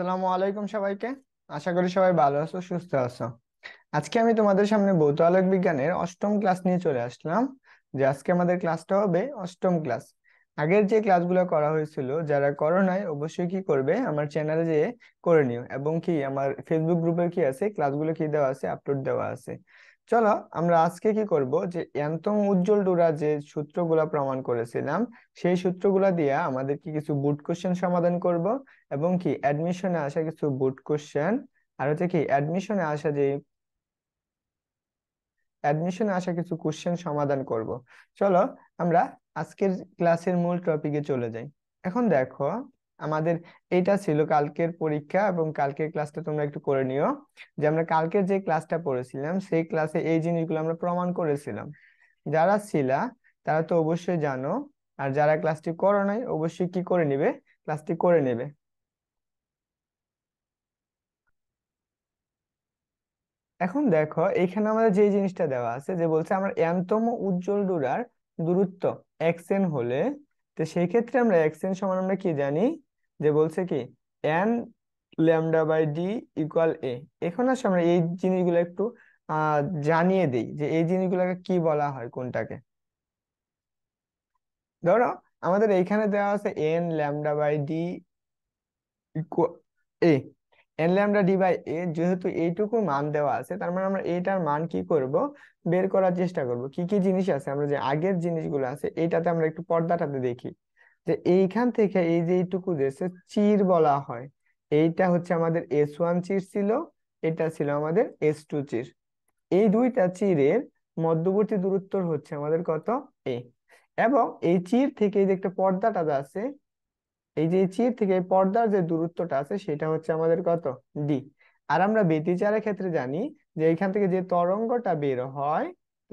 সালামু আলাইকুম সবাইকে আশা করি সবাই ভালো আছো সুস্থ আছো আজকে আমি তোমাদের সামনে ভৌত আলোক বিজ্ঞানের অষ্টম ক্লাস নিয়ে চলে আসলাম যে আজকে আমাদের ক্লাসটা হবে অষ্টম ক্লাস আগের যে ক্লাসগুলো করা হয়েছিল যারা করো নাই অবশ্যই কি করবে আমার চ্যানেলে যেয়ে করে নিও এবং কি আমার ফেসবুক গ্রুপে কি আছে ক্লাসগুলো কি দেওয়া আছে আপলোড দেওয়া আছে চলো আমরা আজকে কি করব যে অ্যান্তম উজ্জ্বল ডোরা যে সূত্রগুলো প্রমাণ করেছিলাম সেই সূত্রগুলো দিয়ে আমাদের কি কিছু বুট কোশ্চেন সমাধান করব এবং কি অ্যাডমিশনে আসা কিছু বুট কোশ্চেন আর হচ্ছে কি অ্যাডমিশনে আসা যে অ্যাডমিশনে আসা কিছু কোশ্চেন সমাধান করব চলো আমরা আজকের ক্লাসের মূল টপিকে চলে যাই এখন দেখো আমাদের এটা ছিল কালকের পরীক্ষা এবং কালকের ক্লাসটা তোমরা একটু করে নিও যে আমরা কালকের যে ক্লাসটা পড়েছিলাম সেই ক্লাসে এই জিনিসগুলো আমরা প্রমাণ করেছিলাম যারা ছিলা তারা তো অবশ্যই জানো আর যারা ক্লাসটি করো নাই অবশ্যই কি করে নেবে ক্লাসটি করে নেবে এখন দেখো এখানে আমাদের যে জিনিসটা দেওয়া আছে যে বলছে আমরা এনতম উজ্জ্বল ডোরার দূরত্ব এক্সেন হলে তো সেই ক্ষেত্রে আমরা এক্সেন সমান আমরা কি জানি যে বলছে কি N lambda by D equal A এখন আসে আমরা এই জিনিসগুলো একটু জানিয়ে দেই যে এই জিনিসগুলোকে কি বলা হয় কোনটাকে ধরো আমাদের এইখানে দেওয়া আছে N lambda by D A N lambda D by A যেহেতু এইটুকু মান দেওয়া আছে তার মানে আমরা এইটার মান কি করব বের করার চেষ্টা করব কি কি জিনিস আছে আমরা যে আগের জিনিসগুলো আছে এইটাতে আমরা একটু পর্দাটাতে দেখি যে এইখান থেকে এই যে এইটুকু দেশে চির বলা হয় এইটা হচ্ছে আমাদের এস ওয়ান চির ছিল এটা ছিল আমাদের এস টু চির এই দুইটা চিরের মধ্যবর্তী দূরত্ব হচ্ছে আমাদের কত এ এবং এই চির থেকে এই যে একটা পর্দাটা আছে এই যে চির থেকে পর্দার যে দূরত্বটা আছে সেটা হচ্ছে আমাদের কত ডি আর আমরা বেতিচারের ক্ষেত্রে জানি যে এইখান থেকে যে তরঙ্গটা বের হয়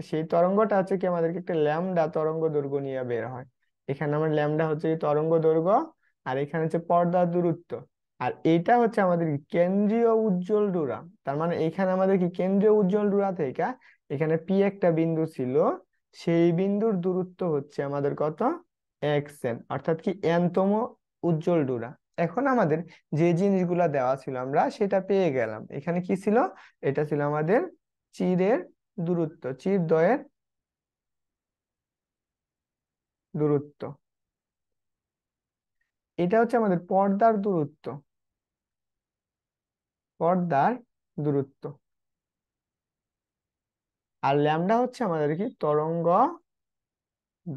সেই তরঙ্গটা হচ্ছে কি আমাদেরকে একটা ল্যামডা তরঙ্গ দুর্গ নিয়ে বের হয় এখানে আমার ল্যামডা হচ্ছে তরঙ্গ দৈর্ঘ্য আর এখানে হচ্ছে পর্দার দূরত্ব আর এটা হচ্ছে আমাদের কেন্দ্রীয় উজ্জ্বল ডোরা তার মানে এখানে আমাদের কি কেন্দ্রীয় উজ্জ্বল ডোরা থেকে এখানে পি একটা বিন্দু ছিল সেই বিন্দুর দূরত্ব হচ্ছে আমাদের কত এক্স এন অর্থাৎ কি এনতম উজ্জ্বল ডোরা এখন আমাদের যে জিনিসগুলা দেওয়া ছিল আমরা সেটা পেয়ে গেলাম এখানে কি ছিল এটা ছিল আমাদের চিরের দূরত্ব চির দয়ের দূরত্ব এটা হচ্ছে আমাদের পর্দার দূরত্ব পর্দার দূরত্ব আর ল্যামডা হচ্ছে আমাদের কি তরঙ্গ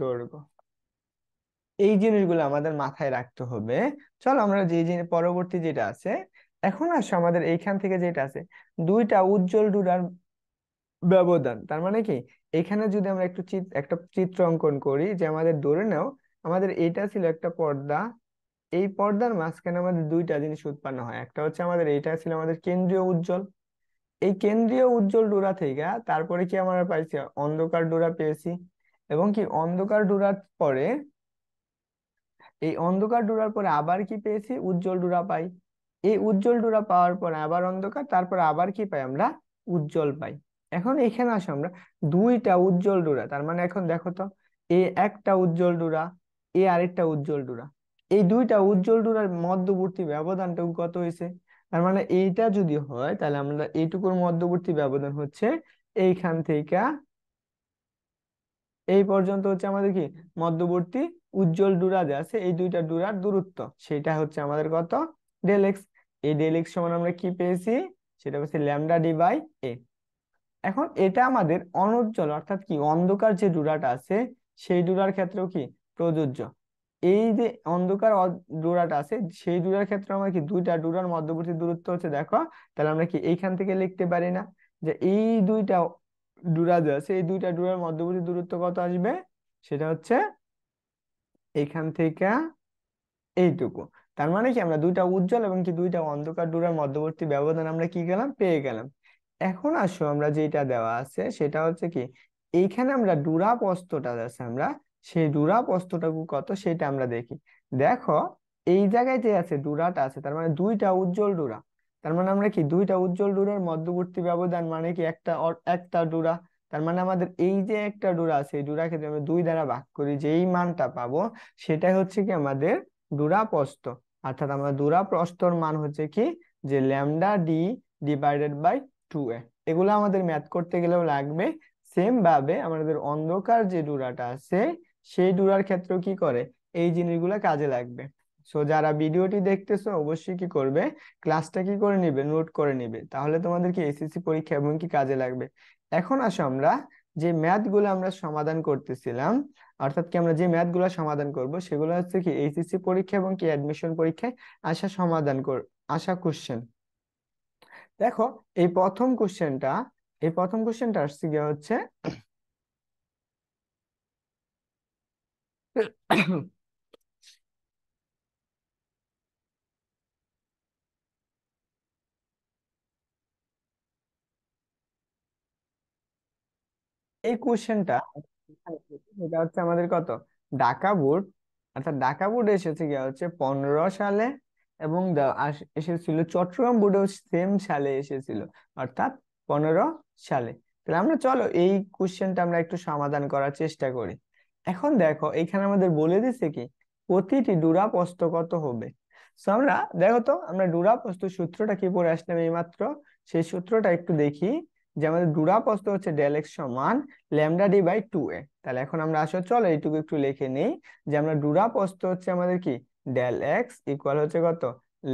দৈর্ঘ্য এই জিনিসগুলো আমাদের মাথায় রাখতে হবে চলো আমরা যে জিনিস পরবর্তী যেটা আছে এখন আসো আমাদের এইখান থেকে যেটা আছে দুইটা উজ্জ্বল ডুরার ব্যবধান তার মানে কি এখানে যদি আমরা একটু চিত একটা চিত্র অঙ্কন করি যে আমাদের ধরে নাও আমাদের এটা ছিল একটা পর্দা এই পর্দার মাঝখানে আমাদের দুইটা জিনিস উৎপন্ন হয় একটা হচ্ছে আমাদের এটা ছিল আমাদের কেন্দ্রীয় উজ্জ্বল এই কেন্দ্রীয় উজ্জ্বল ডোরা থেকে তারপরে কি আমরা পাইছি অন্ধকার ডোরা পেয়েছি এবং কি অন্ধকার ডোরার পরে এই অন্ধকার ডোরার পরে আবার কি পেয়েছি উজ্জ্বল ডোরা পাই এই উজ্জ্বল ডোরা পাওয়ার পর আবার অন্ধকার তারপর আবার কি পাই আমরা উজ্জ্বল পাই এখন এখানে আসো আমরা দুইটা উজ্জ্বল ডোরা তার মানে এখন দেখো তো এ একটা উজ্জ্বল ডোরা এ আরেকটা উজ্জ্বল ডোরা এই দুইটা উজ্জ্বল ডোরার মধ্যবর্তী ব্যবধানটুকু কত হয়েছে তার মানে এইটা যদি হয় তাহলে আমরা এইটুকুর মধ্যবর্তী ব্যবধান হচ্ছে এইখান থেকে এই পর্যন্ত হচ্ছে আমাদের কি মধ্যবর্তী উজ্জ্বল ডুরা যে আছে এই দুইটা ডুরার দূরত্ব সেটা হচ্ছে আমাদের কত ডেল এক্স এই ডেল এক্স সমান আমরা কি পেয়েছি সেটা হচ্ছে ল্যামডা ডি বাই এ এখন এটা আমাদের অনুজ্জ্বল অর্থাৎ কি অন্ধকার যে ডুরাটা আছে সেই ডুরার ক্ষেত্রেও কি প্রযোজ্য এই যে অন্ধকার ডোরাটা আছে সেই ডোরার ক্ষেত্রে আমরা কি দুইটা ডোরার মধ্যবর্তী দূরত্ব হচ্ছে দেখো তাহলে আমরা কি এইখান থেকে লিখতে পারি না যে এই দুইটা ডোরা যে আছে এই দুইটা ডোরার মধ্যবর্তী দূরত্ব কত আসবে সেটা হচ্ছে এইখান থেকে এইটুকু তার মানে কি আমরা দুইটা উজ্জ্বল এবং কি দুইটা অন্ধকার ডোরার মধ্যবর্তী ব্যবধান আমরা কি গেলাম পেয়ে গেলাম এখন আসো আমরা যেটা দেওয়া আছে সেটা হচ্ছে কি এইখানে আমরা ডুরা প্রস্তটা আছে আমরা সেই ডুরা প্রস্তটাকু কত সেটা আমরা দেখি দেখো এই জায়গায় যে আছে ডুরাটা আছে তার মানে দুইটা উজ্জ্বল ডুরা তার মানে আমরা কি দুইটা উজ্জ্বল ডুরার মধ্যবর্তী ব্যবধান মানে কি একটা একটা ডুরা তার মানে আমাদের এই যে একটা ডুরা আছে এই ডুরা যদি আমরা দুই দ্বারা ভাগ করি যেই মানটা পাবো সেটাই হচ্ছে কি আমাদের ডোরা অর্থাৎ আমরা ডোরা প্রস্তর মান হচ্ছে কি যে lambda D divided by two A এগুলো আমাদের ম্যাথ করতে গেলেও লাগবে সেম ভাবে আমাদের অন্ধকার যে ডুরাটা আছে সেই ডুরার ক্ষেত্রেও কি করে এই জিনিসগুলো কাজে লাগবে সো যারা ভিডিওটি দেখতেছো অবশ্যই কি করবে ক্লাসটা কি করে নিবে নোট করে নিবে তাহলে তোমাদের কি এসএসসি পরীক্ষা এবং কি কাজে লাগবে এখন আসো আমরা যে ম্যাথগুলো আমরা সমাধান করতেছিলাম অর্থাৎ কি আমরা যে ম্যাথগুলো সমাধান করব সেগুলো হচ্ছে কি এইচএসসি পরীক্ষা এবং কি অ্যাডমিশন পরীক্ষায় আসা সমাধান কর আসা কোশ্চেন দেখো এই প্রথম কোশ্চেনটা এই প্রথম কোশ্চেনটা আসছে গিয়ে হচ্ছে এই কোশ্চেনটা এটা হচ্ছে আমাদের কত ডাকা বোর্ড অর্থাৎ ডাকা বোর্ড এসেছে গিয়ে হচ্ছে পনেরো সালে এবং এসেছিল চট্টগ্রাম বোর্ডেও সেম সালে এসেছিল অর্থাৎ পনেরো সালে তাহলে আমরা চলো এই কোশ্চেনটা আমরা একটু সমাধান করার চেষ্টা করি এখন দেখো এখানে আমাদের বলে দিছে কি প্রতিটি ডুরা প্রস্ত কত হবে সো আমরা দেখো তো আমরা ডুরাপস্ত সূত্রটা কি পরে আসলাম এই মাত্র সেই সূত্রটা একটু দেখি যে আমাদের ডুরাপস্ত হচ্ছে ডেলেক্স সমান lambda D by two A তাহলে এখন আমরা আসলে চলো এইটুকু একটু লিখে নেই যে আমরা ডুরাপস্ত হচ্ছে আমাদের কি ডেল এক্স ইকুয়াল হচ্ছে কত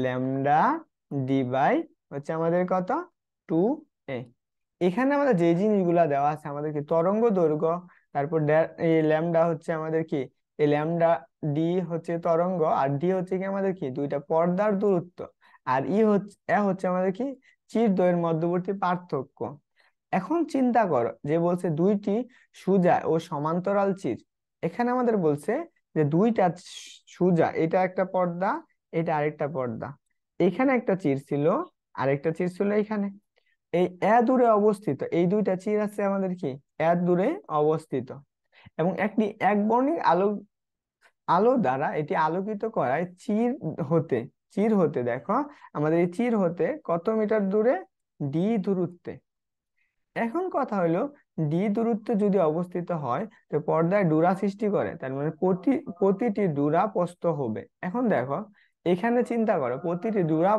ল্যামডা ডি বাই হচ্ছে আমাদের কত টু এ এখানে আমাদের যে জিনিসগুলা দেওয়া আছে আমাদের কি তরঙ্গ দৈর্ঘ্য তারপর এই ল্যামডা হচ্ছে আমাদের কি এই ল্যামডা ডি হচ্ছে তরঙ্গ আর ডি হচ্ছে কি আমাদের কি দুইটা পর্দার দূরত্ব আর ই e হচ্ছে এ হচ্ছে আমাদের কি চির চিরদ্বয়ের মধ্যবর্তী পার্থক্য এখন চিন্তা করো যে বলছে দুইটি সুজা ও সমান্তরাল চির এখানে আমাদের বলছে যে দুইটা সুজা এটা একটা পর্দা এটা আরেকটা পর্দা এখানে একটা চির ছিল আরেকটা চির ছিল এখানে এই এ দূরে অবস্থিত এই দুইটা চির আছে আমাদের কি এ দূরে অবস্থিত এবং একটি এক বর্ণিক আলো আলো দ্বারা এটি আলোকিত করায় চির হতে চির হতে দেখো আমাদের এই চির হতে কত মিটার দূরে ডি দূরত্বে এখন কথা হলো ডি দূরত্বে যদি অবস্থিত হয় তো পর্দায় ডুরা সৃষ্টি করে তার মানে প্রতি প্রতিটি ডুরা হবে এখন দেখো এখানে চিন্তা করো প্রতিটি ডুরা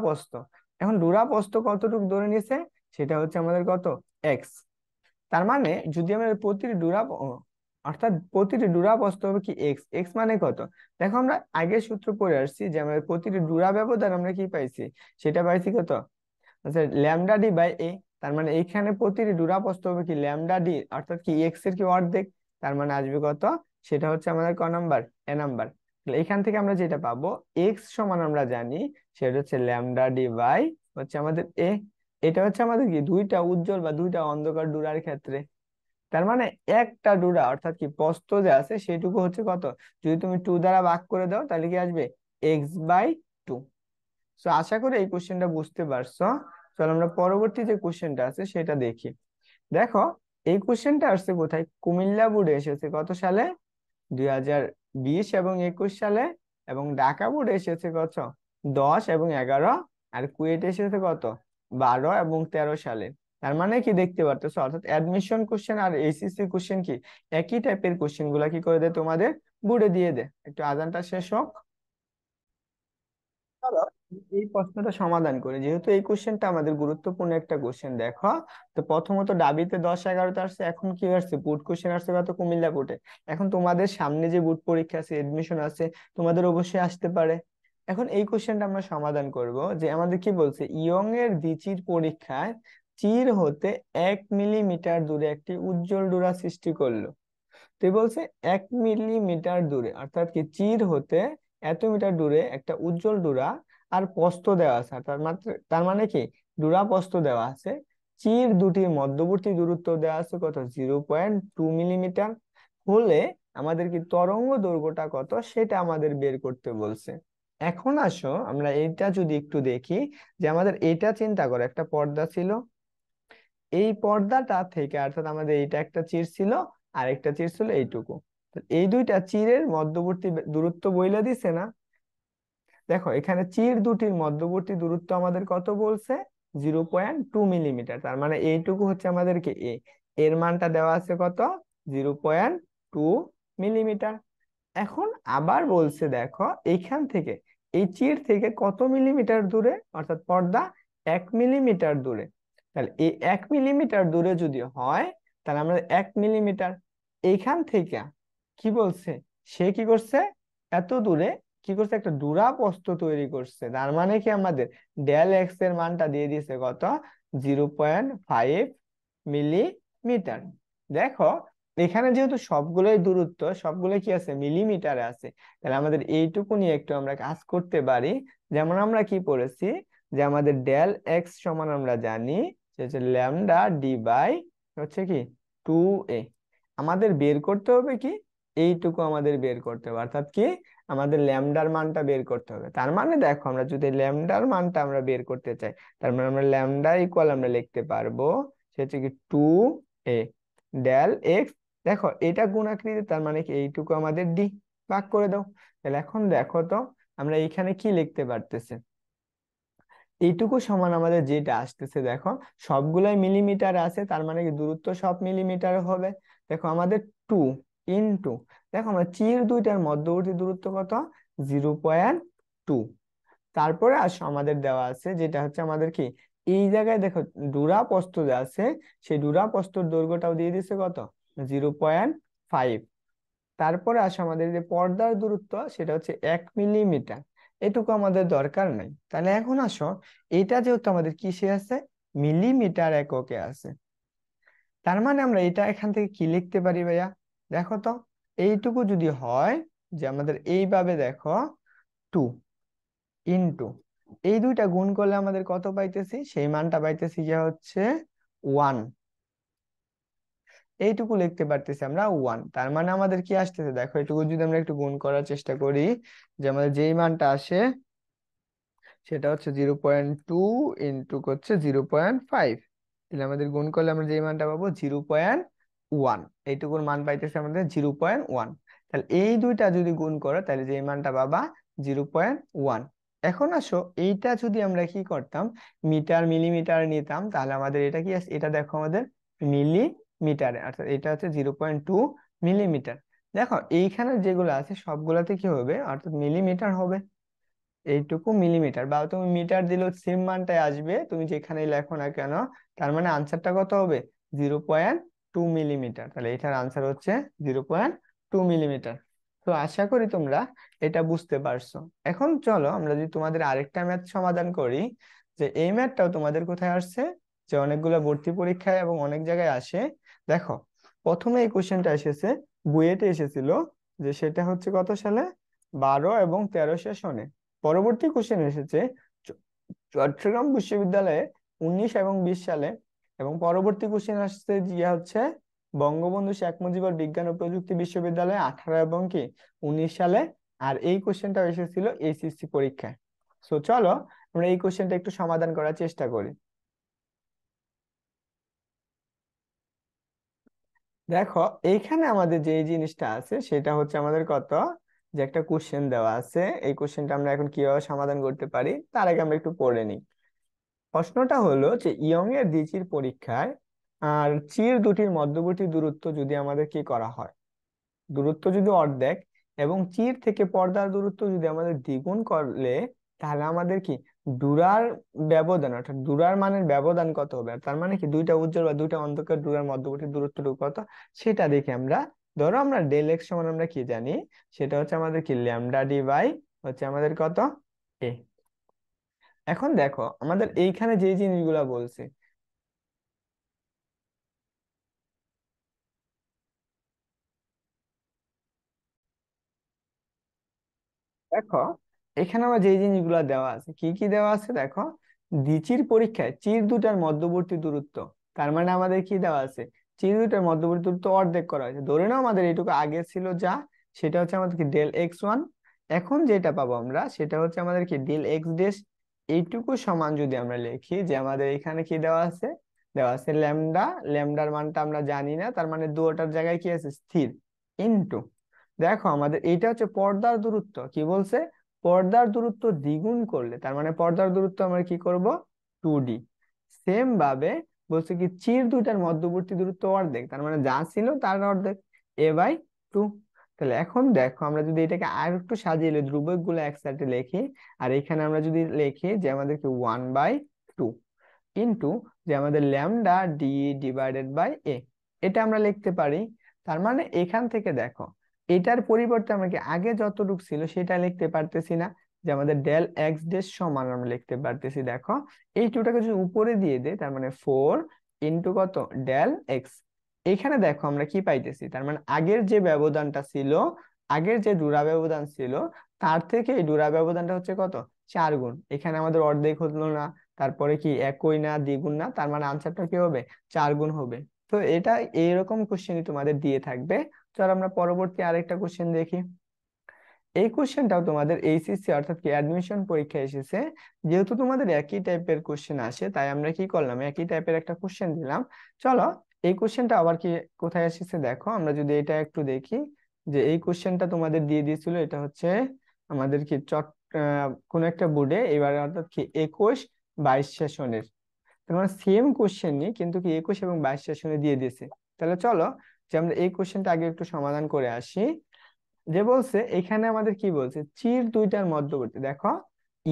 এখন ডুরা প্রস্থ কতটুকু ধরে নিয়েছে সেটা হচ্ছে আমাদের কত এক্স তার মানে যদি আমাদের প্রতিটি ডুরা অর্থাৎ প্রতিটি ডুরা প্রস্থ হবে কি এক্স এক্স মানে কত দেখো আমরা আগের সূত্র পড়ে আসছি যে আমাদের প্রতিটি ডুরা ব্যবধান আমরা কি পাইছি সেটা পাইছি কত আচ্ছা ল্যামডা ডি বাই এ তার মানে এইখানে প্রতিটি ডুরাপ্রস্থ হবে কি ল্যামডা ডি অর্থাৎ কি এক্স এর কি অর্ধেক তার মানে আসবে কত সেটা হচ্ছে আমাদের ক নাম্বার এ নাম্বার এখান থেকে আমরা যেটা পাবো এক্স সমান আমরা জানি সেটা হচ্ছে ল্যামডা ডি বাই হচ্ছে আমাদের এ এটা হচ্ছে আমাদের কি দুইটা উজ্জ্বল বা দুইটা অন্ধকার ডুরার ক্ষেত্রে তার মানে একটা ডুরা অর্থাৎ কি প্রস্থ যে আছে সেটুকু হচ্ছে কত যদি তুমি টু দ্বারা ভাগ করে দাও তাহলে কি আসবে এক্স বাই টু সো আশা করি এই কোশ্চেনটা বুঝতে পারছো চলো আমরা পরবর্তী যে কোশ্চেনটা আছে সেটা দেখি দেখো এই কোশ্চেনটা আসছে কোথায় কুমিল্লা বোর্ডে এসেছে কত সালে দুই এবং একুশ সালে এবং ঢাকা বোর্ডে এসেছে কত দশ এবং এগারো আর কুয়েটে এসেছে কত বারো এবং তেরো সালে তার মানে কি দেখতে পারতেছো অর্থাৎ অ্যাডমিশন কোশ্চেন আর এইসিসি কোশ্চেন কি একই টাইপের কোশ্চেন গুলা কি করে দেয় তোমাদের বুড়ে দিয়ে দেয় একটু আজানটা শেষ হোক এই প্রশ্নটা সমাধান করে যেহেতু এই কোশ্চেনটা আমাদের গুরুত্বপূর্ণ একটা কোশ্চেন দেখো তো প্রথমত ডাবিতে দশ এগারোতে আসছে এখন কি আসছে বুট কোশ্চেন আসছে বা তো কুমিল্লা কোর্টে এখন তোমাদের সামনে যে বুট পরীক্ষা আছে এডমিশন আছে তোমাদের অবশ্যই আসতে পারে এখন এই কোশ্চেনটা আমরা সমাধান করব যে আমাদের কি বলছে ইয়ং এর দিচির পরীক্ষায় চির হতে এক মিলিমিটার দূরে একটি উজ্জ্বল ডোরা সৃষ্টি করলো তো বলছে এক মিলিমিটার দূরে অর্থাৎ কি চির হতে এত মিটার দূরে একটা উজ্জ্বল ডোরা আর পস্ত দেওয়া আছে তার মাত্র তার মানে কি দুরা পস্ত দেওয়া আছে চির দুটির মধ্যবর্তী দূরত্ব দেওয়া আছে কত জিরো পয়েন্ট টু মিলিমিটার হলে আমাদের কি তরঙ্গ দৈর্ঘ্যটা কত সেটা আমাদের বের করতে বলছে এখন আসো আমরা এইটা যদি একটু দেখি যে আমাদের এটা চিন্তা করো একটা পর্দা ছিল এই পর্দাটা থেকে অর্থাৎ আমাদের এইটা একটা চির ছিল আর একটা চির ছিল এইটুকু এই দুইটা চিরের মধ্যবর্তী দূরত্ব বইলে দিছে না দেখো এখানে চির দুটির মধ্যবর্তী দূরত্ব আমাদের কত বলছে জিরো পয়েন্ট টু মিলিমিটার তার মানে এইটুকু হচ্ছে আমাদেরকে এ এর মানটা দেওয়া আছে কত জিরো পয়েন্ট টু মিলিমিটার এখন আবার বলছে দেখো এইখান থেকে এই চির থেকে কত মিলিমিটার দূরে অর্থাৎ পর্দা এক মিলিমিটার দূরে তাহলে এই এক মিলিমিটার দূরে যদি হয় তাহলে আমরা এক মিলিমিটার এইখান থেকে কি বলছে সে কি করছে এত দূরে কি করছে একটা দুরা প্রস্থ তৈরি করছে তার মানে কি আমাদের ডেল এক্স এর মানটা দিয়ে দিয়েছে কত জিরো মিলিমিটার দেখো এখানে যেহেতু সবগুলোই দূরত্ব সবগুলো কি আছে মিলিমিটারে আছে তাহলে আমাদের এইটুকু নিয়ে একটু আমরা কাজ করতে পারি যেমন আমরা কি পড়েছি যে আমাদের ডেল এক্স সমান আমরা জানি হচ্ছে ল্যামডা ডি বাই হচ্ছে কি টু এ আমাদের বের করতে হবে কি এইটুকু আমাদের বের করতে হবে অর্থাৎ কি আমাদের ল্যামডার মানটা বের করতে হবে তার মানে দেখো আমরা যদি ল্যামডার মানটা আমরা বের করতে চাই তার মানে আমরা ল্যামডা ইকুয়াল আমরা লিখতে পারবো সেটা কি টু এ ডেল এক্স দেখো এটা গুণাকৃতি তার মানে কি এইটুকু আমাদের ডি ভাগ করে দাও তাহলে এখন দেখো তো আমরা এখানে কি লিখতে পারতেছি এইটুকু সমান আমাদের যেটা আসতেছে দেখো সবগুলাই মিলিমিটার আছে তার মানে কি দূরত্ব সব মিলিমিটার হবে দেখো আমাদের টু ইনটু দেখো আমরা চির দুইটার মধ্যবর্তী দূরত্ব কত জিরো পয়েন্ট টু তারপরে আস আমাদের দেওয়া আছে যেটা হচ্ছে আমাদের কি এই জায়গায় দেখো ডুরা পস্ত যে আছে সেই ডুরা পস্তর দৈর্ঘ্যটাও দিয়ে দিছে কত জিরো পয়েন্ট ফাইভ তারপরে আস আমাদের যে পর্দার দূরত্ব সেটা হচ্ছে এক মিলিমিটার এটুকু আমাদের দরকার নাই তাহলে এখন আসো এটা যেহেতু আমাদের কিসে আছে মিলিমিটার এককে আছে তার মানে আমরা এটা এখান থেকে কি লিখতে পারি ভাইয়া দেখো তো এইটুকু যদি হয় যে আমাদের এইভাবে দেখো টু ইন্টু এই দুইটা গুণ করলে আমাদের কত পাইতেছি সেই মানটা পাইতেছি যে হচ্ছে ওয়ান এইটুকু লিখতে পারতেছি আমরা ওয়ান তার মানে আমাদের কি আসতেছে দেখো এইটুকু যদি আমরা একটু গুণ করার চেষ্টা করি যে আমাদের যেই মানটা আসে সেটা হচ্ছে জিরো পয়েন্ট টু ইন্টু হচ্ছে জিরো পয়েন্ট ফাইভ তাহলে আমাদের গুণ করলে আমরা যেই মানটা পাবো জিরো পয়েন্ট ওয়ান এইটুকুর মান পাইতেছে আমাদের জিরো পয়েন্ট ওয়ান তাহলে এই দুইটা যদি গুণ করো তাহলে যে মানটা পাবা জিরো পয়েন্ট ওয়ান এখন আসো এইটা যদি আমরা কি করতাম মিটার মিলিমিটার নিতাম তাহলে আমাদের এটা কি আছে এটা দেখো আমাদের মিলিমিটারে অর্থাৎ এটা হচ্ছে জিরো পয়েন্ট টু মিলিমিটার দেখো এইখানে যেগুলো আছে সবগুলাতে কি হবে অর্থাৎ মিলিমিটার হবে এইটুকু মিলিমিটার বা তুমি মিটার দিলেও সেম মানটাই আসবে তুমি যেখানেই লেখো না কেন তার মানে আনসারটা কত হবে জিরো পয়েন্ট টু মিলিমিটার তাহলে এটার আনসার হচ্ছে জিরো পয়েন্ট টু মিলিমিটার তো আশা করি তোমরা এটা বুঝতে পারছো এখন চলো আমরা যদি তোমাদের আরেকটা ম্যাথ সমাধান করি যে এই ম্যাথটাও তোমাদের কোথায় আসছে যে অনেকগুলো ভর্তি পরীক্ষায় এবং অনেক জায়গায় আসে দেখো প্রথমে এই কোয়েশ্চেনটা এসেছে বুয়েটে এসেছিল যে সেটা হচ্ছে কত সালে বারো এবং তেরো সেশনে পরবর্তী কোশ্চেন এসেছে চট্টগ্রাম বিশ্ববিদ্যালয়ে উনিশ এবং বিশ সালে এবং পরবর্তী কোশ্চেন আসছে যে হচ্ছে বঙ্গবন্ধু শেখ মুজিবুর বিজ্ঞান ও প্রযুক্তি বিশ্ববিদ্যালয়ে আঠারো এবং কি উনিশ সালে আর এই কোশ্চেনটা এসেছিল এইচএসসি পরীক্ষায় সো চলো আমরা এই কোশ্চেনটা একটু সমাধান করার চেষ্টা করি দেখো এইখানে আমাদের যে জিনিসটা আছে সেটা হচ্ছে আমাদের কত যে একটা কোশ্চেন দেওয়া আছে এই কোশ্চেনটা আমরা এখন কিভাবে সমাধান করতে পারি তার আগে আমরা একটু পড়ে নিই প্রশ্নটা হলো যে ইয়ং এর দিচির পরীক্ষায় আর চির দুটির মধ্যবর্তী দূরত্ব যদি আমাদের কি করা হয় দূরত্ব যদি অর্ধেক এবং চির থেকে পর্দার দূরত্ব যদি আমাদের দ্বিগুণ করলে তাহলে আমাদের কি দূরার ব্যবধান অর্থাৎ দূরার মানের ব্যবধান কত হবে তার মানে কি দুইটা উজ্জ্বল বা দুইটা অন্ধকার দূরার মধ্যবর্তী দূরত্বটুকু কত সেটা দেখে আমরা ধরো আমরা ডেল এক্স সমান আমরা কি জানি সেটা হচ্ছে আমাদের কি ল্যামডা ডি বাই হচ্ছে আমাদের কত এ এখন দেখো আমাদের এইখানে যে জিনিসগুলা বলছি দেখো এখানে আমার যে জিনিসগুলো দেওয়া আছে কি কি দেওয়া আছে দেখো দ্বিচির পরীক্ষায় চির দুটার মধ্যবর্তী দূরত্ব তার মানে আমাদের কি দেওয়া আছে চির দুটার মধ্যবর্তী দূরত্ব অর্ধেক করা হয়েছে ধরে নাও আমাদের এটুকু আগে ছিল যা সেটা হচ্ছে আমাদের কি ডেল এক্স ওয়ান এখন যেটা পাবো আমরা সেটা হচ্ছে আমাদের কি ডেল এক্স ডেস এইটুকু সমান যদি আমরা লিখি যে আমাদের এখানে কি দেওয়া আছে দেওয়া আছে ল্যামডা ল্যামডার মানটা আমরা জানি না তার মানে দুটার জায়গায় কি আছে স্থির ইনটু দেখো আমাদের এটা হচ্ছে পর্দার দূরত্ব কি বলছে পর্দার দূরত্ব দ্বিগুণ করলে তার মানে পর্দার দূরত্ব আমরা কি করব টু ডি সেম ভাবে বলছে কি চির দুইটার মধ্যবর্তী দূরত্ব অর্ধেক তার মানে যা ছিল তার অর্ধেক এ বাই টু তাহলে এখন দেখো আমরা যদি এটাকে আর একটু সাজিয়ে ধ্রুবক গুলো একসাথে লেখে আর এখানে আমরা যদি লেখে যে আমাদেরকে ওয়ান বাই টু কিন্তু যে আমাদের lambda D divided by a এটা আমরা লিখতে পারি তার মানে এখান থেকে দেখো এটার পরিবর্তে আমাকে আগে যতটুক ছিল সেটা লিখতে পারতেছি না যে আমাদের ডেল এক্স ডেস সমান আমরা লিখতে পারতেছি দেখো এই টুটাকে যদি উপরে দিয়ে দেয় তার মানে ফোর ইন্টু কত ডেল এক্স এখানে দেখো আমরা কি পাইতেছি তার মানে আগের যে ব্যবধানটা ছিল আগের যে ডুরা ব্যবধান ছিল তার থেকে এই ডুরা ব্যবধানটা হচ্ছে কত চার গুণ এখানে আমাদের অর্ধেক হলো না তারপরে কি একই না দ্বিগুণ না তার মানে আনসারটা কি হবে চার গুণ হবে তো এটা এইরকম কোশ্চেনই তোমাদের দিয়ে থাকবে চলো আমরা পরবর্তী আরেকটা কোশ্চেন দেখি এই কোশ্চেনটাও তোমাদের এইচএসসি অর্থাৎ কি অ্যাডমিশন পরীক্ষা এসেছে যেহেতু তোমাদের একই টাইপের কোশ্চেন আসে তাই আমরা কি করলাম একই টাইপের একটা কোশ্চেন দিলাম চলো এই কোশ্চেনটা আবার কি কোথায় এসেছে দেখো আমরা যদি এটা একটু দেখি যে এই কোশ্চেনটা তোমাদের দিয়ে দিয়েছিল এটা হচ্ছে আমাদের কি চট কোন একটা বোর্ডে এবার অর্থাৎ কি একুশ বাইশ সেশনের তোমার সেম কোশ্চেন নিয়ে কিন্তু কি একুশ এবং বাইশ সেশনে দিয়ে দিয়েছে তাহলে চলো যে আমরা এই কোশ্চেনটা আগে একটু সমাধান করে আসি যে বলছে এখানে আমাদের কি বলছে চির দুইটার মধ্যবর্তী দেখো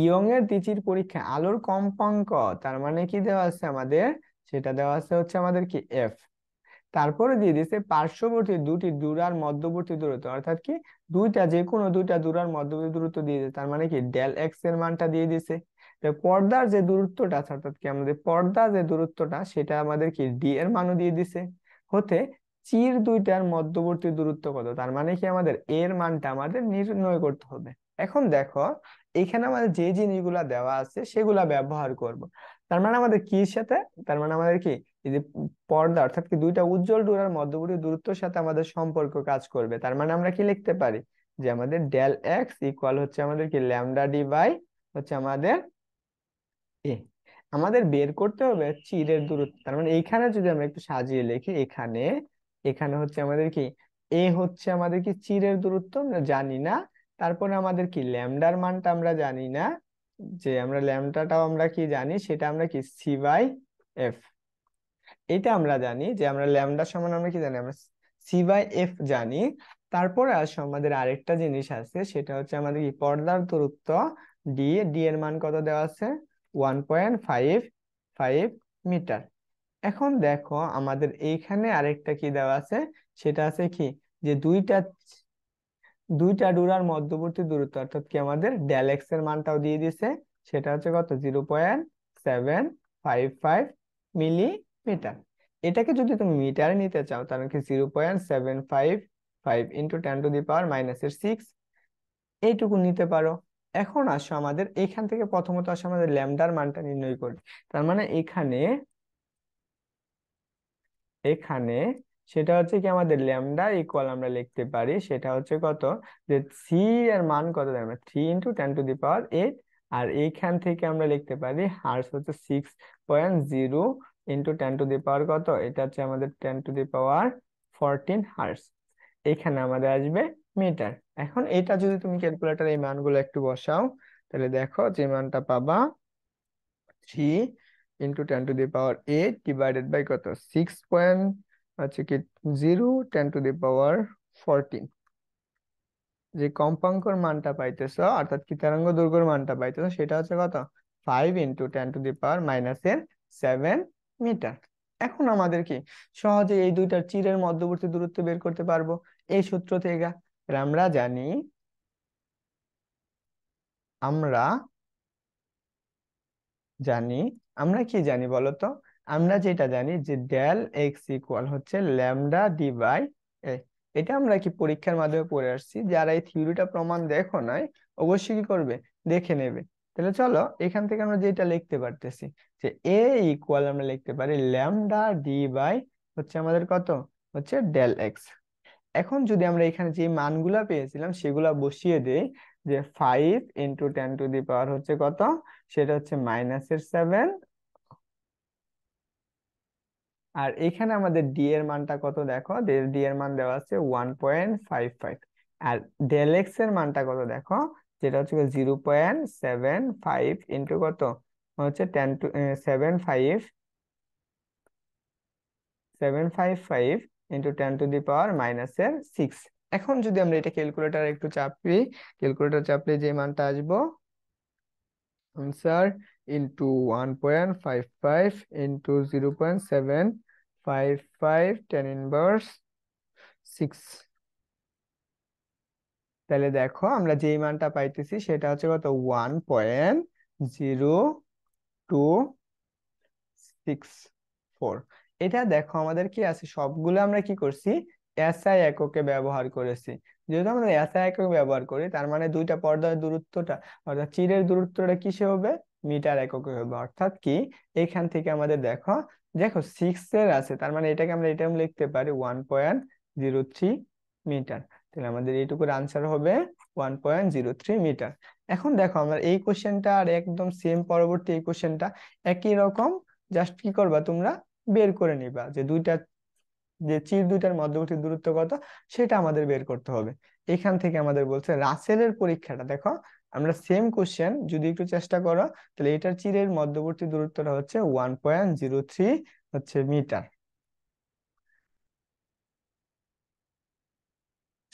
ইয়ং এর তিচির পরীক্ষা আলোর কম্পাঙ্ক তার মানে কি দেওয়া আছে আমাদের সেটা দেওয়া আছে হচ্ছে আমাদের কি এফ তারপরে দিয়ে দিয়েছে পার্শ্ববর্তী দুটি দূরার মধ্যবর্তী দূরত্ব অর্থাৎ কি দুইটা যে কোনো দুইটা দূরার মধ্যবর্তী দূরত্ব দিয়ে দিয়েছে তার মানে কি ডেল এক্স এর মানটা দিয়ে দিছে পর্দার যে দূরত্বটা আছে অর্থাৎ কি আমাদের পর্দা যে দূরত্বটা সেটা আমাদের কি ডি এর মানও দিয়ে দিছে হতে চির দুইটার মধ্যবর্তী দূরত্ব কত তার মানে কি আমাদের এর মানটা আমাদের নির্ণয় করতে হবে এখন দেখো এখানে আমাদের যে জিনিসগুলা দেওয়া আছে সেগুলা ব্যবহার করব। তার মানে আমাদের কি সাথে তার মানে আমাদের কি এই যে পর্দা অর্থাৎ কি দুইটা উজ্জ্বল ডোরার মধ্যবর্তী দূরত্বের সাথে আমাদের সম্পর্ক কাজ করবে তার মানে আমরা কি লিখতে পারি যে আমাদের ডেল এক্স ইকুয়াল হচ্ছে আমাদের কি ল্যামডা ডি বাই হচ্ছে আমাদের এ আমাদের বের করতে হবে চিরের দূরত্ব তার মানে এইখানে যদি আমরা একটু সাজিয়ে লিখি এখানে এখানে হচ্ছে আমাদের কি এ হচ্ছে আমাদের কি চিরের দূরত্ব আমরা জানি না তারপরে আমাদের কি ল্যামডার মানটা আমরা জানি না যে আমরা ল্যামটাটাও আমরা কি জানি সেটা আমরা কি সি বাই এফ এটা আমরা জানি যে আমরা ল্যামডা সমান আমরা কি জানি আমরা সি বাই এফ জানি তারপরে আসো আমাদের আরেকটা জিনিস আছে সেটা হচ্ছে আমাদের কি পর্দার দূরত্ব ডি ডি এর মান কত দেওয়া আছে one point five five meter এখন দেখো আমাদের এইখানে আরেকটা কি দেওয়া আছে সেটা আছে কি যে দুইটা দুইটা ডোরার মধ্যবর্তী দূরত্ব অর্থাৎ কি আমাদের ডেল এক্স এর মানটাও দিয়ে দিছে সেটা হচ্ছে কত zero point seven five five millimeter এটাকে যদি তুমি মিটারে নিতে চাও তাহলে কি zero point seven five five into ten to the power মাইনাসের সিক্স এইটুকু নিতে পারো এখন আসো আমাদের এখান থেকে প্রথমত আসো আমাদের ল্যামডার মানটা নির্ণয় করি তার মানে এখানে এখানে সেটা হচ্ছে কি আমাদের ল্যামডা ইকুয়াল আমরা লিখতে পারি সেটা হচ্ছে কত যে সি এর মান কত দেখবে three into ten to the power eight আর এইখান থেকে আমরা লিখতে পারি হার্স হচ্ছে six point zero into ten to the power কত এটা হচ্ছে আমাদের ten to the power fourteen hertz এখানে আমাদের আসবে মিটার এখন এটা যদি তুমি ক্যালকুলেটার এই মানগুলো একটু বসাও তাহলে দেখো যে মানটা পাবা three into ten to the power eight divided by কত সিক্স পয়েন্ট আছে আচ্ছা, কি zero ten to the power fourteen যে কম্পাঙ্কর মানটা পাইতেছ অর্থাৎ কি তরঙ্গ দুর্গর মানটা পাইতেছ সেটা হচ্ছে কত five into ten to the power minus এর সেভেন মিটার এখন আমাদের কি সহজে এই দুইটার চিরের মধ্যবর্তী দূরত্ব বের করতে পারবো এই সূত্র থেকে আমরা জানি আমরা জানি আমরা কি জানি বলতো আমরা যেটা জানি যে ডেল এক্স ইকুয়াল হচ্ছে ল্যামডা ডি বাই এ এটা আমরা কি পরীক্ষার মাধ্যমে পড়ে আসছি যারা এই থিওরিটা প্রমাণ দেখো নাই অবশ্যই কি করবে দেখে নেবে তাহলে চলো এখান থেকে আমরা যেটা লিখতে পারতেছি যে এ ইকুয়াল আমরা লিখতে পারি ল্যামডা ডি বাই হচ্ছে আমাদের কত হচ্ছে ডেল এক্স এখন যদি আমরা এখানে যে মানগুলা পেয়েছিলাম সেগুলা বসিয়ে দেই যে five into ten to the power হচ্ছে কত সেটা হচ্ছে মাইনাসের সেভেন আর এখানে আমাদের ডি এর মানটা কত দেখো ডি এর মান দেওয়া আছে ওয়ান পয়েন্ট ফাইভ ফাইভ আর ডেল এক্স এর মানটা কত দেখো যেটা হচ্ছে zero point seven five into কত হচ্ছে ten two seven five seven five five into ten to the power minus এর সিক্স এখন যদি আমরা এটা ক্যালকুলেটার একটু চাপি ক্যালকুলেটার চাপলে যে মানটা আসবো আনসার into 1.55 into 0 0.755 10 inverse 6 তাহলে দেখো আমরা যেই মানটা পাইতেছি সেটা হচ্ছে কত 1.0264 এটা দেখো আমাদের কি আছে সবগুলো আমরা কি করছি এসআই এককে ব্যবহার করেছি যেহেতু আমরা এসআই একক ব্যবহার করি তার মানে দুইটা পর্দার দূরত্বটা অর্থাৎ চিরের দূরত্বটা কিসে হবে মিটার একক হবে অর্থাৎ কি এখান থেকে আমাদের দেখো দেখো সিক্স এর আছে তার মানে এটাকে আমরা এটা লিখতে পারি ওয়ান পয়েন্ট মিটার তাহলে আমাদের এইটুকুর আনসার হবে ওয়ান মিটার এখন দেখো আমরা এই কোশ্চেনটা আর একদম সেম পরবর্তী এই কোশ্চেনটা একই রকম জাস্ট কি করবা তোমরা বের করে নিবা যে দুইটা যে চির দুইটার মধ্যবর্তী দূরত্ব কত সেটা আমাদের বের করতে হবে এখান থেকে আমাদের বলছে রাসেলের পরীক্ষাটা দেখো আমরা সেম কোশ্চেন যদি একটু চেষ্টা করো তাহলে এটার চিরের মধ্যবর্তী দূরত্বটা হচ্ছে ওয়ান পয়েন্ট জিরো থ্রি হচ্ছে মিটার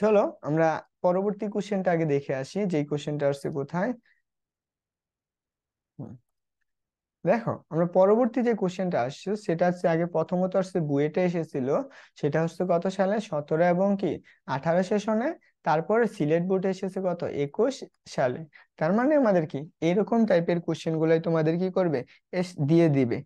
চলো আমরা পরবর্তী কোশ্চেনটা আগে দেখে আসি যে কোশ্চেনটা আসছে কোথায় দেখো আমরা পরবর্তী যে কোশ্চেনটা আসছে সেটা হচ্ছে আগে প্রথমত আসছে বুয়েটে এসেছিল সেটা হচ্ছে কত সালে সতেরো এবং কি আঠারো সনে তারপরে সিলেট বোর্ড এসেছে কত একুশ সালে তার মানে আমাদের কি এরকম টাইপের কোশ্চেন গুলাই তোমাদের কি করবে এস দিয়ে দিবে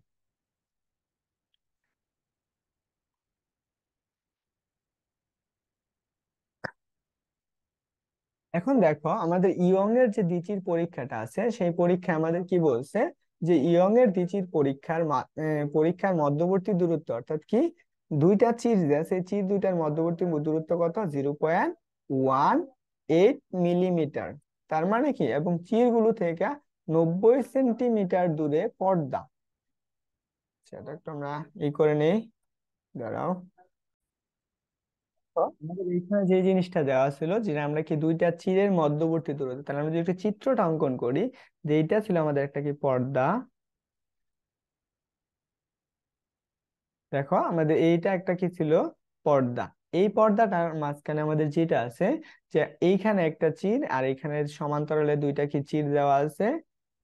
এখন দেখো আমাদের ইয়ং এর যে দ্বিতীয় পরীক্ষাটা আছে সেই পরীক্ষায় আমাদের কি বলছে যে ইয়ং এর দ্বিতীয় পরীক্ষার পরীক্ষার মধ্যবর্তী দূরত্ব অর্থাৎ কি দুইটা চির সেই চির দুইটার মধ্যবর্তী দূরত্ব কত zero point one eight millimeter তার মানে কি এবং চিরগুলো থেকে নব্বই সেন্টিমিটার দূরে পর্দা সেটা একটু আমরা ই করে নেই দাঁড়াও এখানে যে জিনিসটা দেওয়া ছিল যেটা আমরা কি দুইটা চিরের মধ্যবর্তী দূরত্ব তাহলে আমরা যদি একটা চিত্রটা অঙ্কন করি যে এইটা ছিল আমাদের একটা কি পর্দা দেখো আমাদের এইটা একটা কি ছিল পর্দা এই পর্দাটার মাঝখানে আমাদের যেটা আছে যে এইখানে একটা চির আর এখানে সমান্তরালে দুইটা কি চির দেওয়া আছে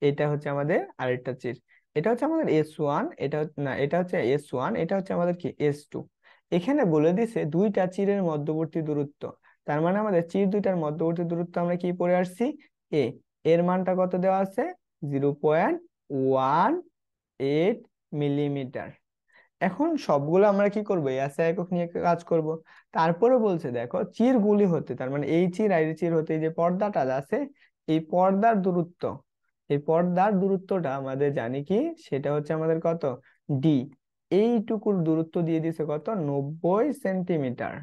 এটা হচ্ছে আমাদের আরেকটা চির এটা হচ্ছে আমাদের এস ওয়ান এটা না এটা হচ্ছে এস ওয়ান এটা হচ্ছে আমাদের কি এস টু এখানে বলে দিছে দুইটা চিরের মধ্যবর্তী দূরত্ব তার মানে আমাদের চির দুইটার মধ্যবর্তী দূরত্ব আমরা কি পড়ে আসছি এ এর মানটা কত দেওয়া আছে zero point one eight millimeter এখন সবগুলো আমরা কি করবো ইয়াসা একক নিয়ে কাজ করব তারপরে বলছে দেখো চিরগুলি হতে তার মানে এই চির আর চির হতে যে পর্দাটা আছে এই পর্দার দূরত্ব এই পর্দার দূরত্বটা আমাদের জানি কি সেটা হচ্ছে আমাদের কত ডি এইটুকুর দূরত্ব দিয়ে দিছে কত নব্বই সেন্টিমিটার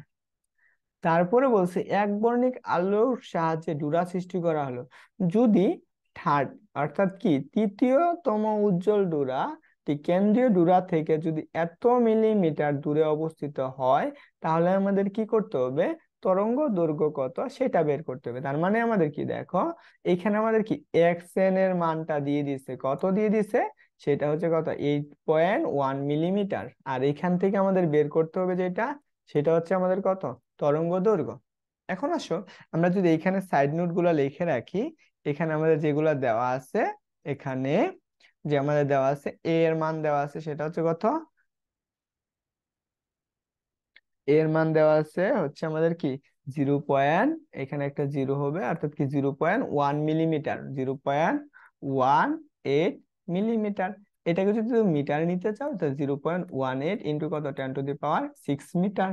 তারপরে বলছে এক বর্ণিক আলোর সাহায্যে ডুরা সৃষ্টি করা হলো যদি থার্ড অর্থাৎ কি তৃতীয়তম উজ্জ্বল ডুরা কেন্দ্রীয় ডুরা থেকে যদি এত মিলিমিটার দূরে অবস্থিত হয় তাহলে আমাদের কি করতে হবে তরঙ্গ দৈর্ঘ্য কত সেটা বের করতে হবে তার মানে আমাদের কি দেখো এখানে আমাদের কি এক্স এন এর মানটা দিয়ে দিছে কত দিয়ে দিছে সেটা হচ্ছে কত এইট পয়েন্ট ওয়ান মিলিমিটার আর এখান থেকে আমাদের বের করতে হবে যেটা সেটা হচ্ছে আমাদের কত তরঙ্গ দৈর্ঘ্য এখন আসো আমরা যদি এখানে সাইড নোট গুলা লিখে রাখি এখানে আমাদের যেগুলা দেওয়া আছে এখানে যে আমাদের দেওয়া আছে এ এর মান দেওয়া আছে সেটা হচ্ছে কত এর মান দেওয়া আছে হচ্ছে আমাদের কি জিরো পয়েন্ট এখানে একটা জিরো হবে অর্থাৎ কি zero point one millimeter zero point one eight millimeter এটাকে যদি তুমি মিটার নিতে চাও তো zero point one eight into কত ten to the power six meter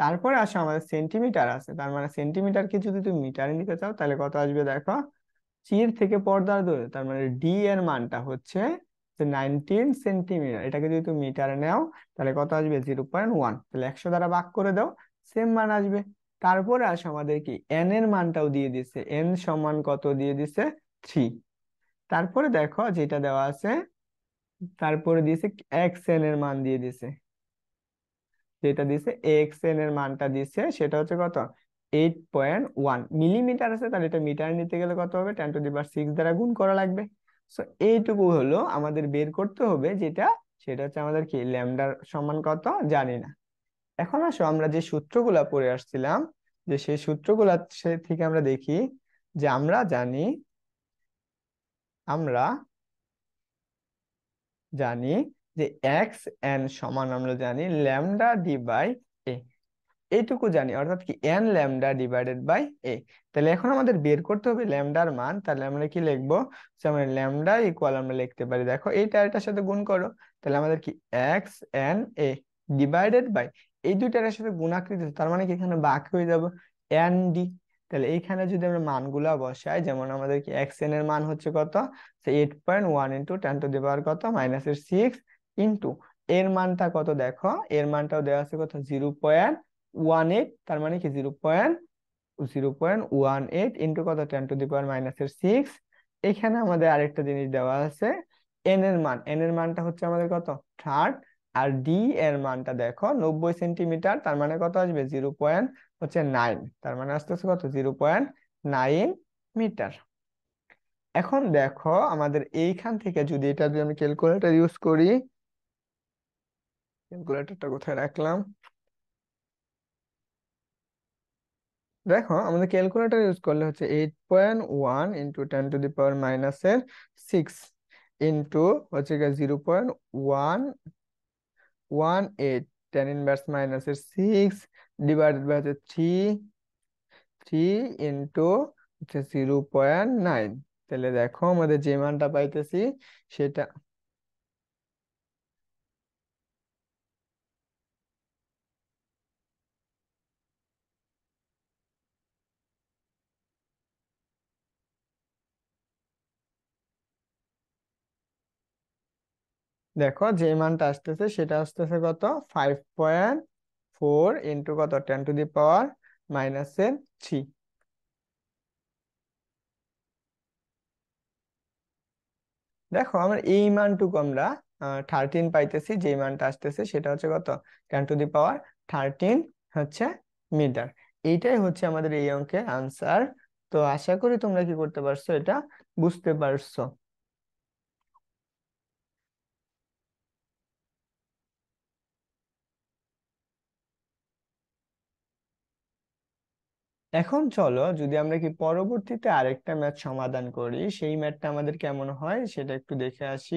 তারপরে আসো আমাদের সেন্টিমিটার আছে তার মানে সেন্টিমিটারকে যদি তুমি মিটারে নিতে চাও তাহলে কত আসবে দেখো চির থেকে পর্দার দূরত্ব তার মানে ডি এর মানটা হচ্ছে যে নাইনটিন সেন্টিমিটার এটাকে যদি তুমি মিটারে নেও তাহলে কত আসবে জিরো পয়েন্ট ওয়ান তাহলে একশো দ্বারা ভাগ করে দাও সেম মান আসবে তারপরে আস আমাদের কি এন এর মানটাও দিয়ে দিছে এন সমান কত দিয়ে দিছে থ্রি তারপরে দেখো যেটা দেওয়া আছে তারপরে দিয়েছে এক্স এন এর মান দিয়ে দিছে যেটা দিছে এক্স এন এর মানটা দিছে সেটা হচ্ছে কত এইট পয়েন্ট ওয়ান মিলিমিটার আছে তাহলে এটা মিটার নিতে গেলে কত হবে 10 টু দি পাওয়ার 6 দ্বারা গুণ করা লাগবে সো এইটুকু হলো আমাদের বের করতে হবে যেটা সেটা হচ্ছে আমাদের কি ল্যামডার সমান কত জানি না এখন আসো আমরা যে সূত্রগুলো পড়ে আসছিলাম যে সেই সূত্রগুলো থেকে আমরা দেখি যে আমরা জানি আমরা জানি যে এক্স এন সমান আমরা জানি ল্যামডা ডি বাই এইটুকু জানি অর্থাৎ কি N lambda divided by a তাহলে এখন আমাদের বের করতে হবে ল্যামডার মান তাহলে আমরা কি লিখবো আমরা ল্যামডা ইকুয়াল আমরা লিখতে পারি দেখো এই টায়ারটার সাথে গুণ করো তাহলে আমাদের কি x N a divided by এই দুইটার সাথে গুণাকৃত তার মানে কি এখানে বাকি হয়ে যাবো এন ডি তাহলে এইখানে যদি আমরা মানগুলা বসাই যেমন আমাদের কি এক্স এন এর মান হচ্ছে কত eight point one into ten to the power কত মাইনাস এর সিক্স ইন্টু এর মানটা কত দেখো এর মানটাও দেওয়া আছে কত জিরো পয়েন্ট ওয়ান এইট তার মানে কি zero point zero point one eight into কত টেন টু দি পাওয়ার মাইনাসের সিক্স এখানে আমাদের আরেকটা জিনিস দেওয়া আছে এন এর মান এন এর মানটা হচ্ছে আমাদের কত থার্ড আর ডি এর মানটা দেখো নব্বই সেন্টিমিটার তার মানে কত আসবে জিরো পয়েন্ট হচ্ছে নাইন তার মানে আসতে আসতে কত জিরো পয়েন্ট নাইন মিটার এখন দেখো আমাদের এইখান থেকে যদি এটা যদি আমি ক্যালকুলেটার ইউজ করি ক্যালকুলেটারটা কোথায় রাখলাম দেখো আমাদের ক্যালকুলেটার ইউজ করলে হচ্ছে eight point one into ten to the power মাইনাসের সিক্স ইন্টু হচ্ছে গিয়ে zero point one one eight ten inverse মাইনাসের সিক্স ডিভাইডেড বাই হচ্ছে থ্রি থ্রি ইন্টু হচ্ছে জিরো পয়েন্ট নাইন তাহলে দেখো আমাদের যে মানটা পাইতেছি সেটা দেখো যে মানটা আসতেছে সেটা আসতেছে কত ফাইভ পয়েন্ট ফোর ইন্টু কত ten to the power minus এর থ্রি দেখো আমার এই মানটুকু আমরা থার্টিন পাইতেছি যে মানটা আসতেছে সেটা হচ্ছে কত ten to the power thirteen হচ্ছে মিটার এইটাই হচ্ছে আমাদের এই অঙ্কের আনসার তো আশা করি তোমরা কি করতে পারছো এটা বুঝতে পারছো এখন চলো যদি আমরা কি পরবর্তীতে আরেকটা ম্যাথ সমাধান করি সেই ম্যাথটা আমাদের কেমন হয় সেটা একটু দেখে আসি